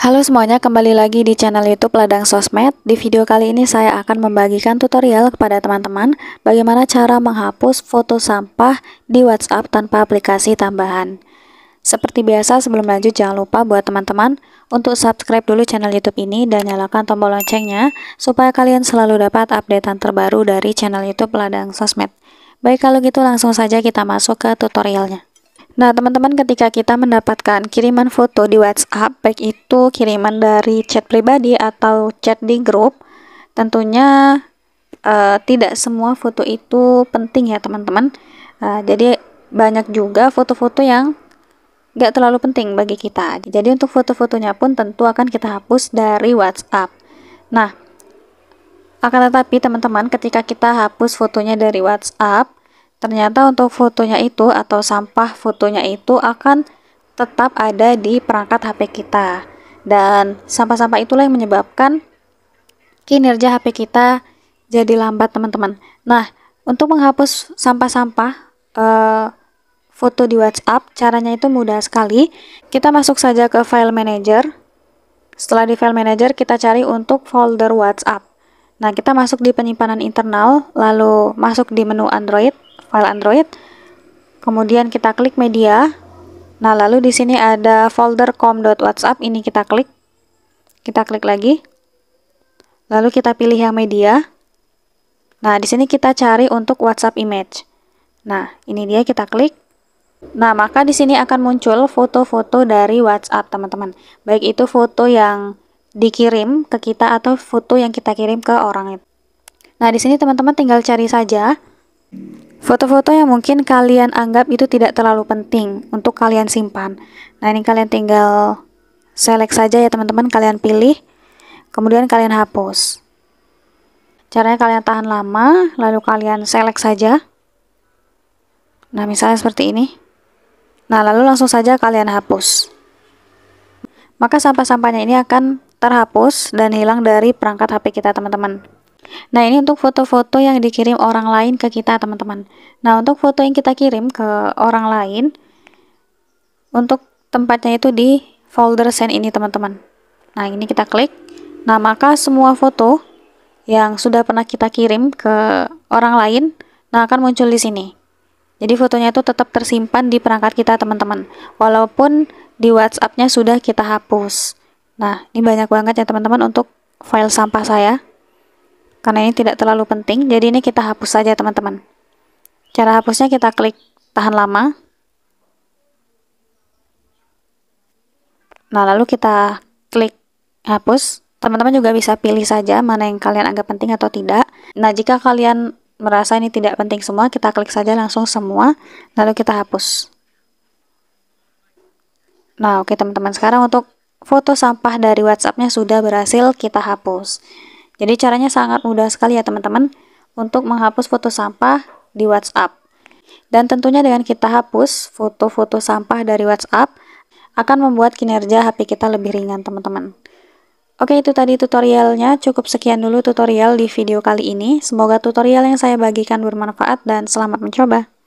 Halo semuanya, kembali lagi di channel YouTube Ladang Sosmed. Di video kali ini saya akan membagikan tutorial kepada teman-teman bagaimana cara menghapus foto sampah di WhatsApp tanpa aplikasi tambahan. Seperti biasa, sebelum lanjut jangan lupa buat teman-teman untuk subscribe dulu channel YouTube ini dan nyalakan tombol loncengnya supaya kalian selalu dapat updatean terbaru dari channel YouTube Ladang Sosmed. Baik, kalau gitu langsung saja kita masuk ke tutorialnya. Nah, teman-teman ketika kita mendapatkan kiriman foto di WhatsApp, baik itu kiriman dari chat pribadi atau chat di grup, tentunya uh, tidak semua foto itu penting ya, teman-teman. Uh, jadi banyak juga foto-foto yang nggak terlalu penting bagi kita. Jadi untuk foto-fotonya pun tentu akan kita hapus dari WhatsApp. Nah, akan tetapi teman-teman ketika kita hapus fotonya dari WhatsApp, Ternyata untuk fotonya itu atau sampah fotonya itu akan tetap ada di perangkat HP kita. Dan sampah-sampah itulah yang menyebabkan kinerja HP kita jadi lambat, teman-teman. Nah, untuk menghapus sampah-sampah eh, foto di WhatsApp, caranya itu mudah sekali. Kita masuk saja ke file manager. Setelah di file manager, kita cari untuk folder WhatsApp. Nah, kita masuk di penyimpanan internal, lalu masuk di menu Android, file Android. Kemudian kita klik media. Nah, lalu di sini ada folder com.whatsapp, ini kita klik. Kita klik lagi. Lalu kita pilih yang media. Nah, di sini kita cari untuk WhatsApp image. Nah, ini dia kita klik. Nah, maka di sini akan muncul foto-foto dari WhatsApp, teman-teman. Baik itu foto yang dikirim ke kita atau foto yang kita kirim ke orang itu. Nah, di sini teman-teman tinggal cari saja. Foto-foto yang mungkin kalian anggap itu tidak terlalu penting untuk kalian simpan. Nah, ini kalian tinggal select saja ya teman-teman, kalian pilih, kemudian kalian hapus. Caranya kalian tahan lama, lalu kalian select saja. Nah, misalnya seperti ini. Nah, lalu langsung saja kalian hapus. Maka sampah-sampahnya ini akan terhapus dan hilang dari perangkat HP kita, teman-teman. Nah, ini untuk foto-foto yang dikirim orang lain ke kita, teman-teman. Nah, untuk foto yang kita kirim ke orang lain, untuk tempatnya itu di folder send ini, teman-teman. Nah, ini kita klik. Nah, maka semua foto yang sudah pernah kita kirim ke orang lain, nah akan muncul di sini. Jadi fotonya itu tetap tersimpan di perangkat kita teman-teman, walaupun di WhatsApp-nya sudah kita hapus. Nah, ini banyak banget ya teman-teman untuk file sampah saya karena ini tidak terlalu penting jadi ini kita hapus saja teman-teman cara hapusnya kita klik tahan lama nah lalu kita klik hapus teman-teman juga bisa pilih saja mana yang kalian anggap penting atau tidak nah jika kalian merasa ini tidak penting semua kita klik saja langsung semua lalu kita hapus nah oke teman-teman sekarang untuk foto sampah dari whatsappnya sudah berhasil kita hapus jadi caranya sangat mudah sekali ya teman-teman untuk menghapus foto sampah di WhatsApp. Dan tentunya dengan kita hapus foto-foto sampah dari WhatsApp akan membuat kinerja HP kita lebih ringan teman-teman. Oke itu tadi tutorialnya, cukup sekian dulu tutorial di video kali ini. Semoga tutorial yang saya bagikan bermanfaat dan selamat mencoba.